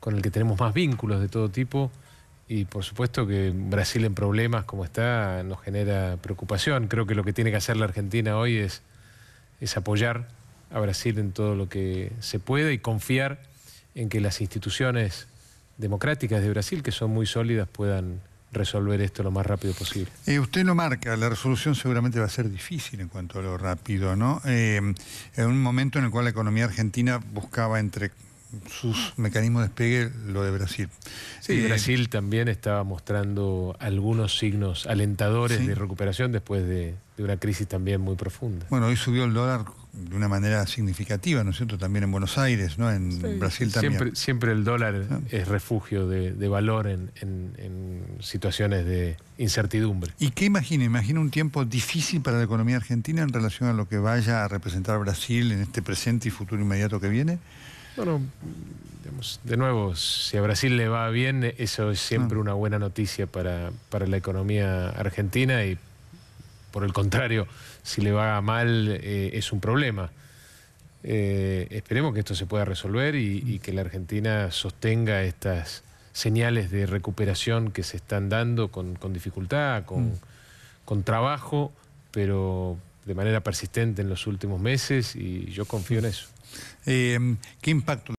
con el que tenemos más vínculos de todo tipo y por supuesto que Brasil en problemas como está nos genera preocupación. Creo que lo que tiene que hacer la Argentina hoy es, es apoyar a Brasil en todo lo que se puede y confiar en que las instituciones democráticas de Brasil, que son muy sólidas, puedan resolver esto lo más rápido posible. usted lo marca, la resolución seguramente va a ser difícil en cuanto a lo rápido, ¿no? Eh, en un momento en el cual la economía argentina buscaba entre sus mecanismos de despegue lo de Brasil. y eh, Brasil también estaba mostrando algunos signos alentadores de recuperación después de, una crisis también muy profunda. Bueno, hoy subió el dólar de una manera significativa, ¿no es cierto? También en Buenos Aires, ¿no? En Brasil también. Siempre, el dólar ah. es refugio de, valor en, en, situaciones de incertidumbre. ¿Y qué imagina? Imagina un tiempo difícil para la economía argentina en relación a lo que vaya a representar Brasil en este presente y futuro inmediato que viene. Bueno, de nuevo, si a Brasil le va bien, eso es siempre mm. una buena noticia para, la economía argentina y por el contrario, si le va mal eh, es un problema. Eh, esperemos que esto se pueda resolver y, que la Argentina sostenga estas señales de recuperación que se están dando con, dificultad, con, mm. con trabajo, pero, de manera persistente en los últimos meses y yo confío en eso. Eh, ¿Qué impacto?